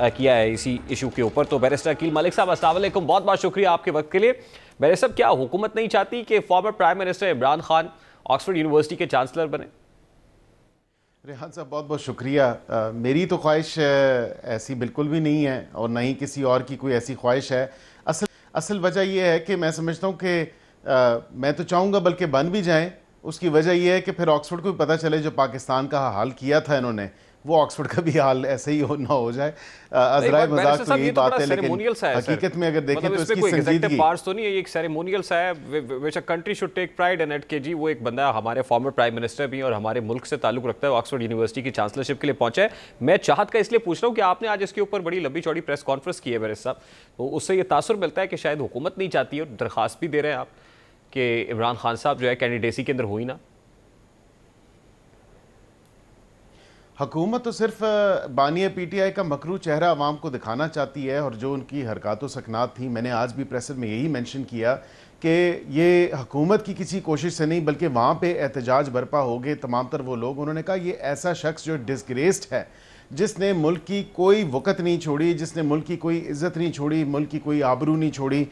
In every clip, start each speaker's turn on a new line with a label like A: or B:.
A: किया है इसी इशू के ऊपर तो बैरिस्टर अकील मलिक साहब असलम बहुत बहुत शुक्रिया आपके वक्त के लिए बैरिस साहब क्या हुकूमत नहीं चाहती कि former prime minister Imran Khan Oxford University के चांसलर बने
B: रेहान साहब बहुत बहुत शुक्रिया आ, मेरी तो ख्वाहिश ऐसी बिल्कुल भी नहीं है और ना ही किसी और की कोई ऐसी ख्वाहिश है असल असल वजह यह है कि मैं समझता हूँ कि आ, मैं तो चाहूँगा बल्कि बन भी जाएँ उसकी वजह यह है कि फिर ऑक्सफोर्ड को भी पता चले जो पाकिस्तान का हाल किया था इन्होंने वो ऑक्सफोर्ड का भी हाल ऐसे ही हो ना हो जाए अजराए मजाक तो, तो यही तो बात है लेकिन हकीकत में अगर देखें मतलब तो इसकी संजीदगी पार्स
A: तो नहीं है ये एक सेरेमोनियल सा है which a country should take pride in it के जी वो एक बंदा हमारे फॉर्मर प्राइम मिनिस्टर भी और हमारे मुल्क से ताल्लुक रखता है ऑक्सफोर्ड यूनिवर्सिटी की चांसलरशिप के लिए पहुंचा है मैं चाहत का इसलिए पूछ रहा हूँ कि आपने आज इसके ऊपर बड़ी लंबी चौड़ी प्रेस कॉन्फ्रेंस की है मेरे साहब तो उससे ये तासर मिलता है कि शायद हुकूमत नहीं चाहती और दरखास्त भी दे रहे हैं आप कि इमरान खान साहब जो है कैंडिडेसी के अंदर हुई ना
B: हकूमत तो सिर्फ बानिया पीटीआई का मकरू चेहरा आवाम को दिखाना चाहती है और जो उनकी हरकत सकनात थी मैंने आज भी प्रेसर में यही मेंशन किया कि ये हकूमत की किसी कोशिश से नहीं बल्कि वहाँ पे एहतजाज बरपा हो गए तमाम तर वो लोग उन्होंने कहा ये ऐसा शख्स जो डिसग्रेस्ड है जिसने मुल्क की कोई वक़्त नहीं छोड़ी जिसने मुल्क की कोई इज़्ज़त नहीं छोड़ी मुल्क की कोई आबरू नहीं छोड़ी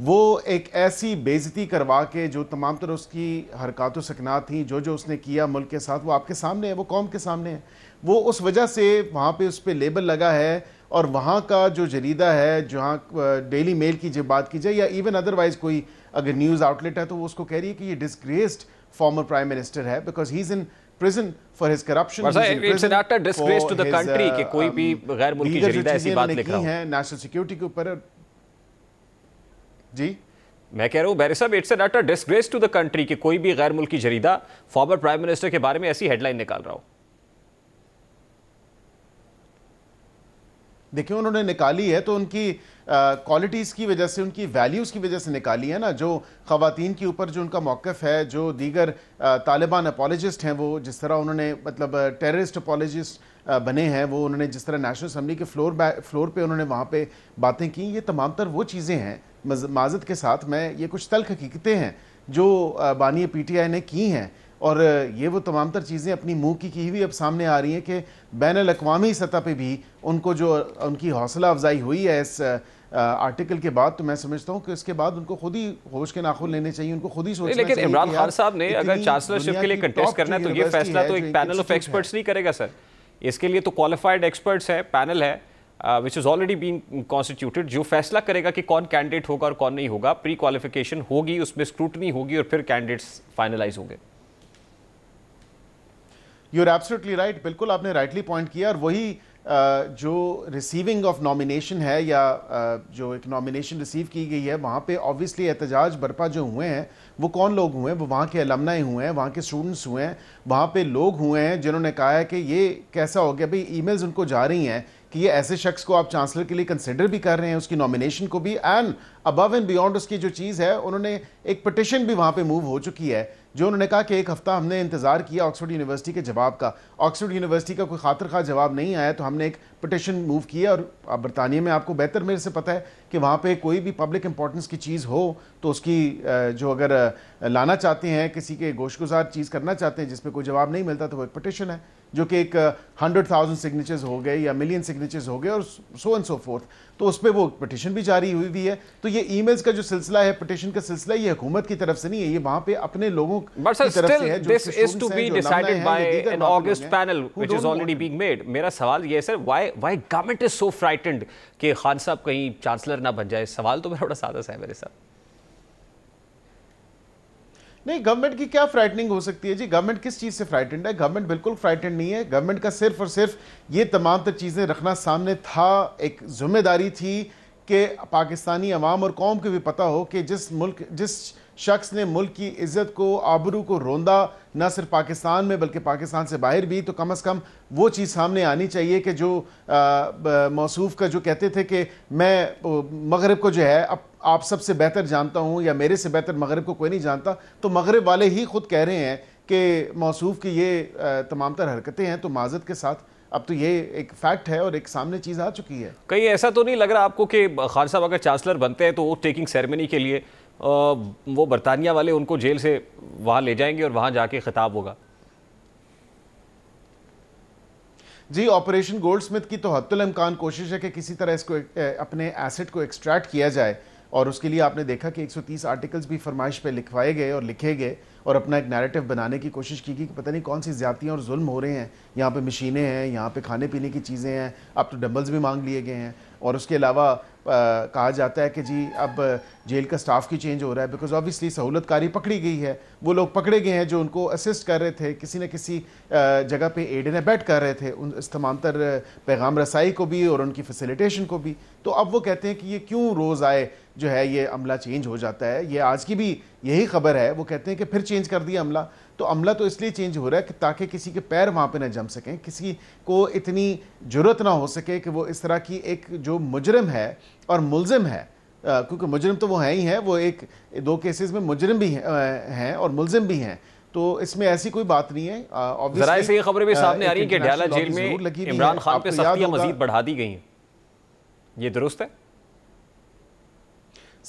B: वो एक ऐसी बेजती करवा के जो तमाम तरह उसकी हरकत सकना थी जो जो उसने किया मुल्क के साथ वो आपके सामने है वो कौम के सामने है वो उस वजह से वहाँ पे उस पर लेबल लगा है और वहाँ का जो जरीदा है जहाँ डेली मेल की जब बात की जाए या इवन अदरवाइज़ कोई अगर न्यूज़ आउटलेट है तो वो उसको कह रही है कि ये डिसग्रेस्ड फॉर्मर प्राइम मिनिस्टर है because he is in prison for his corruption. is It's not a disgrace to the country uh, कि koi bhi um, गैर mulki जरीदा aisi baat likh raha hai national security ke upar जी
A: मैं कह रहा हूँ बैरिस it's an utter disgrace to the country कि कोई भी गैर मुल्की जरीदा फॉर्मर प्राइम मिनिस्टर के बारे में ऐसी हेडलाइन निकाल रहा हो
B: देखिए उन्होंने निकाली है तो उनकी क्वालिटीज़ की वजह से उनकी वैल्यूज़ की वजह से निकाली है ना जो खातन के ऊपर जो उनका मौक़ है जो दीगर तालिबान अपोलोजिस्ट हैं वो जिस तरह उन्होंने मतलब टेररिस्ट अपोलोजिस्ट बने हैं वो उन्होंने जिस तरह नेशनल असम्बली के फ्लोर फ्लोर पे उन्होंने वहाँ पे बातें की ये तमाम तर वो चीज़ें हैं माजत के साथ मैं ये कुछ तल्ख हकीकतें हैं जो बानी आई ने की हैं और ये वो तमाम तर चीज़ें अपनी मुँह की की हुई अब सामने आ रही हैं कि बैन अवी सतह पर भी उनको जो उनकी हौसला अफजाई हुई है इस आर्टिकल के बाद तो मैं समझता हूँ कि इसके बाद उनको खुद ही होश के नाखुन लेने चाहिए उनको खुद ही सोचना लेकिन इमरान खान साहब ने अगर चांसलरशिप के लिए कंटेस्ट करना है तो ये फैसला तो एक पैनल ऑफ
A: एक्सपर्ट्स नहीं करेगा सर इसके लिए तो क्वालिफाइड एक्सपर्ट्स है पैनल है which is already been constituted जो फैसला करेगा कि कौन कैंडिडेट होगा और कौन नहीं होगा प्री क्वालिफिकेशन होगी उसमें स्क्रूटनी होगी और फिर कैंडिडेट्स फाइनलाइज होंगे
B: यू आर एब्सोल्युटली राइट बिल्कुल आपने राइटली पॉइंट किया और वही जो रिसीविंग ऑफ नॉमिनेशन है या जो एक नॉमिनेशन रिसीव की गई है वहाँ पे ऑब्वियसली एहतजाज बरपा जो हुए हैं वो कौन लोग हुए हैं वो वहाँ के अलमनाए हुए हैं वहाँ के स्टूडेंट्स हुए हैं वहाँ पे लोग हुए हैं जिन्होंने कहा है कि ये कैसा हो गया भाई ईमेल्स उनको जा रही हैं कि ये ऐसे शख्स को आप चांसलर के लिए कंसिडर भी कर रहे हैं उसकी नॉमिनेशन को भी एंड अबव एंड बियॉन्ड उसकी जो चीज़ है उन्होंने एक पटिशन भी वहाँ पर मूव हो चुकी है जो उन्होंने कहा कि एक हफ्ता हमने इंतज़ार किया ऑक्सफोर्ड यूनिवर्सिटी के जवाब का ऑक्सफोर्ड यूनिवर्सिटी का कोई खातर खा जवाब नहीं आया तो हमने एक पटिशन मूव की है और बरतानिया में आपको बेहतर मेरे से पता है कि वहाँ पे कोई भी पब्लिक इंपॉर्टेंस की चीज़ हो तो उसकी जो अगर लाना चाहते हैं किसी के गोशगुजार चीज़ करना चाहते हैं जिसपे कोई जवाब नहीं मिलता तो वो एक पटिशन है जो कि एक हंड्रेड थाउजेंड सिग्नेचर्स हो गए या मिलियन सिग्नेचर्स हो गए और सो एंड सो फोर्थ तो उस पर वो पटिशन भी जारी हुई हुई है तो ये ईमेल्स का जो सिलसिला है पटिशन का सिलसिला ये हुकूमत की तरफ से नहीं है ये वहाँ पे अपने लोगों की तरफ से है
A: जो मेरा सवाल ये sir why why government is so frightened कि खान साहब कहीं चांसलर ना बन जाए सवाल तो मेरा बड़ा सादा सा है मेरे साथ
B: नहीं गवर्नमेंट की क्या फ्राइटनिंग हो सकती है जी गवर्नमेंट किस चीज़ से फ्राइटेंड है गवर्नमेंट बिल्कुल फ्राइटेंड नहीं है गवर्नमेंट का सिर्फ और सिर्फ ये तमाम तर चीज़ें रखना सामने था एक जिम्मेदारी थी कि पाकिस्तानी अवाम और कौम को भी पता हो कि जिस मुल्क जिस शख्स ने मुल्क की इज्जत को आबरू को रोंदा न सिर्फ पाकिस्तान में बल्कि पाकिस्तान से बाहर भी तो कम अज़ कम वो चीज़ सामने आनी चाहिए कि जो मौसू का जो कहते थे कि मैं मगरब को जो है अब आप सबसे बेहतर जानता हूँ या मेरे से बेहतर मगरब को कोई नहीं जानता तो मगरब वाले ही खुद कह रहे हैं कि मौसूफ की ये तमाम तर हरकतें हैं तो माजत के साथ अब तो ये एक फैक्ट है और एक सामने चीज़ आ चुकी है
A: कहीं ऐसा तो नहीं लग रहा आपको कि खान साहब अगर चांसलर बनते हैं तो वो टेकिंग सेरेमनी के लिए वो बरतानिया वाले उनको जेल से वहाँ ले जाएंगे और वहाँ जाके खिताब होगा
B: जी ऑपरेशन गोल्ड स्मिथ की तो हत्तुल कोशिश है कि किसी तरह इसको अपने एसेट को एक्सट्रैक्ट किया जाए और उसके लिए आपने देखा कि 130 आर्टिकल्स भी फरमाइश पे लिखवाए गए और लिखे गए और अपना एक नैरेटिव बनाने की कोशिश की गई कि पता नहीं कौन सी ज्यादतियाँ और जुल्म हो रहे हैं यहाँ पे मशीनें हैं यहाँ पे खाने पीने की चीज़ें हैं अब तो डम्बल्स भी मांग लिए गए हैं और उसके अलावा कहा जाता है कि जी अब जेल का स्टाफ की चेंज हो रहा है बिकॉज ऑब्वियसली सहूलतकारी पकड़ी गई है वो लोग पकड़े गए हैं जो उनको असिस्ट कर रहे थे किसी न किसी जगह पे एड एंड बैठ कर रहे थे उन इस्तेमालतर पैगाम रसाई को भी और उनकी फैसिलिटेशन को भी तो अब वो कहते हैं कि ये क्यों रोज़ आए जो है ये अमला चेंज हो जाता है ये आज की भी यही खबर है वो कहते हैं कि फिर चेंज कर दिया अमला तो अमला तो इसलिए चेंज हो रहा है कि ताकि किसी के पैर वहाँ पे ना जम सकें किसी को इतनी जरूरत ना हो सके कि वो इस तरह की एक जो मुजरम है और मुलजम है क्योंकि मुजरम तो वो हैं ही है वो एक दो केसेस में मुजरम भी हैं और मुलजम भी हैं तो इसमें ऐसी कोई बात नहीं है जरा से ये खबरें भी सामने आ रही है कि ढियाला जेल में इमरान खान पे सख्तियां मजीद
A: बढ़ा दी गई हैं ये दुरुस्त है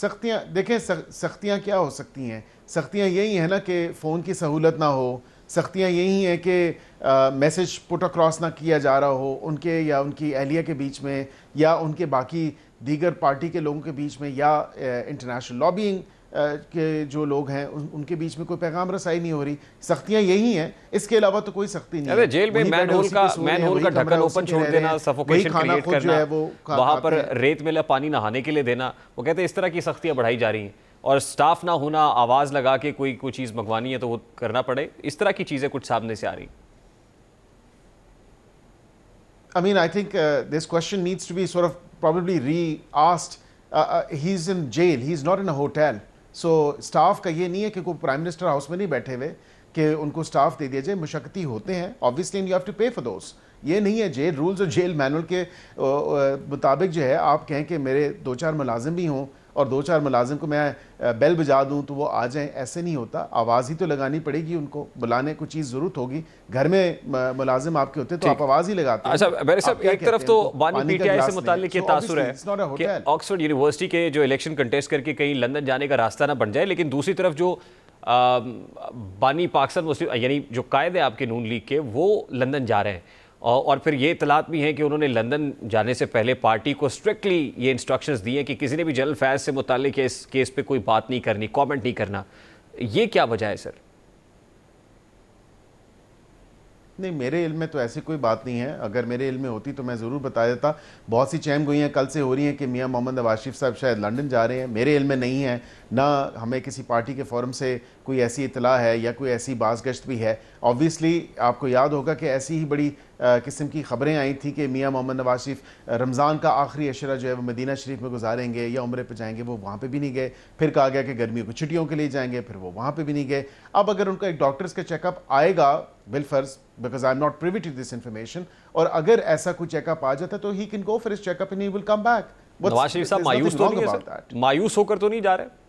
B: सख्तियाँ देखें सख्तियाँ क्या हो सकती हैं सख्तियाँ यही हैं ना कि फ़ोन की सहूलत ना हो सख्तियाँ यही हैं कि मैसेज पुट अक्रॉस ना किया जा रहा हो उनके या उनकी एहलिया के बीच में या उनके बाकी दीगर पार्टी के लोगों के बीच में या इंटरनेशनल लॉबिंग के जो लोग हैं उनके बीच में कोई पैगाम रसाई नहीं हो रही सख्तियां यही हैं इसके अलावा तो कोई सख्ती नहीं अरे जेल में मैन होल का मैन होल का ढक्कन ओपन छोड़ देना सफोकेशन क्रिएट करना वहां पर
A: रेत में पानी नहाने के लिए देना वो कहते हैं इस तरह की सख्तियां बढ़ाई जा रही हैं और स्टाफ ना होना आवाज़ लगा के कोई कोई चीज़ मंगवानी है तो वो करना पड़े इस तरह की चीज़ें कुछ सामने से आ रही
B: I mean I think this question needs to be sort of probably re re asked. Uh, uh, he's in jail, he's not in a hotel. So staff का ये नहीं है कि कोई प्राइम मिनिस्टर हाउस में नहीं बैठे हुए कि उनको स्टाफ दे दिया जाए मुशक्ती होते हैं obviously you have to pay for दोस्त ये नहीं है जेल रूल्स और जेल मैनुअल के मुताबिक जो है आप कहें कि मेरे दो चार मुलाजिम भी हों और दो चार मुलाजिम को मैं बेल बजा दूँ तो वो आ जाएँ ऐसे नहीं होता आवाज़ ही तो लगानी पड़ेगी उनको बुलाने को चीज़ ज़रूरत होगी घर में मुलाजिम आपके होते तो आप आवाज़ ही लगाते अच्छा एक तरफ तो,
A: तो से ये है यूनिवर्सिटी के जो इलेक्शन कंटेस्ट करके कहीं लंदन जाने का रास्ता ना बन जाए लेकिन दूसरी तरफ जो बानी पाकिस्तान मुस्लिम यानी जो कायदे आपके नून लीग के वो लंदन जा रहे हैं और फिर ये इतलात भी हैं कि उन्होंने लंदन जाने से पहले पार्टी को स्ट्रिक्टली ये इंस्ट्रक्शंस दिए हैं कि किसी ने भी जनरल फैज से मुतल इस केस पे कोई बात नहीं करनी कमेंट नहीं करना ये क्या वजह है सर
B: नहीं मेरे इल्म में तो ऐसी कोई बात नहीं है अगर मेरे इल्म में होती तो मैं ज़रूर बता देता बहुत सी चैम गोइयाँ कल से हो रही हैं कि मियाँ मोहम्मद आशिफ साहब शायद लंदन जा रहे हैं मेरे इल्म में नहीं है ना हमें किसी पार्टी के फोरम से कोई ऐसी इतला है या कोई ऐसी बाज गश्त भी है ऑब्वियसली आपको याद होगा कि ऐसी ही बड़ी किस्म की खबरें आई थी कि मियाँ मोहम्मद नवाज शरीफ रमज़ान का आखिरी अशरा जो है वो मदीना शरीफ में गुजारेंगे या उम्र पर जाएंगे वो वहाँ पर भी नहीं गए फिर कहा गया कि गर्मियों की छुट्टियों के लिए जाएंगे फिर वो वहाँ पर भी नहीं गए अब अगर उनका एक डॉक्टर्स का चेकअप आएगा बिलफर्स because I am not privy to this information और अगर ऐसा कोई चेकअप आ जाता तो ही कैन गो फॉर इस checkup in he will come back Nawaz Sharif साहब मायूस तो नहीं
A: मायूस होकर तो नहीं जा रहे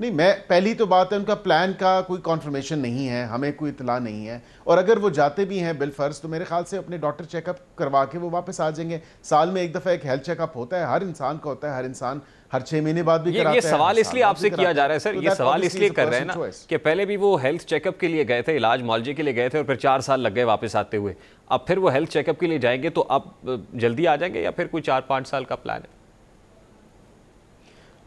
B: नहीं मैं पहली तो बात है उनका प्लान का कोई कॉन्फर्मेशन नहीं है हमें कोई इतला नहीं है और अगर वो जाते भी हैं बिलफर्ज तो मेरे ख्याल से अपने डॉक्टर चेकअप करवा के वो वापस आ जाएंगे साल में एक दफ़ा एक हेल्थ चेकअप होता है हर इंसान का होता है हर इंसान हर छः महीने बाद भी ये, ये सवाल इसलिए आपसे किया जा रहा है सर तो ये सवाल इसलिए कर रहे हैं ना
A: कि पहले भी वो हेल्थ चेकअप के लिए गए थे इलाज मुआवजे के लिए गए थे और फिर चार साल लग गए वापस आते हुए अब फिर वो हेल्थ चेकअप के लिए जाएंगे तो अब जल्दी आ जाएंगे या फिर कोई चार पाँच साल का प्लान है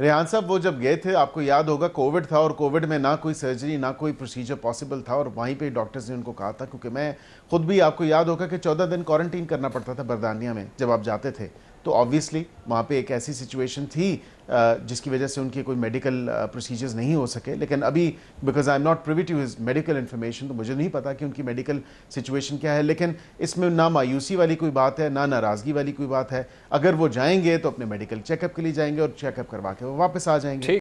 B: रेहान साहब वो जब गए थे आपको याद होगा कोविड था और कोविड में ना कोई सर्जरी ना कोई प्रोसीजर पॉसिबल था और वहीं पे डॉक्टर्स ने उनको कहा था क्योंकि मैं खुद भी आपको याद होगा कि चौदह दिन क्वारंटीन करना पड़ता था बरदानिया में जब आप जाते थे तो ऑब्वियसली वहाँ पे एक ऐसी सिचुएशन थी जिसकी वजह से उनके कोई मेडिकल प्रोसीजर्स नहीं हो सके लेकिन अभी because I am not privy to his medical information तो मुझे नहीं पता कि उनकी मेडिकल सिचुएशन क्या है लेकिन इसमें ना मायूसी वाली कोई बात है ना नाराज़गी वाली कोई बात है अगर वो जाएंगे तो अपने मेडिकल चेकअप के लिए जाएंगे और चेकअप करवा के वो वापस आ जाएंगे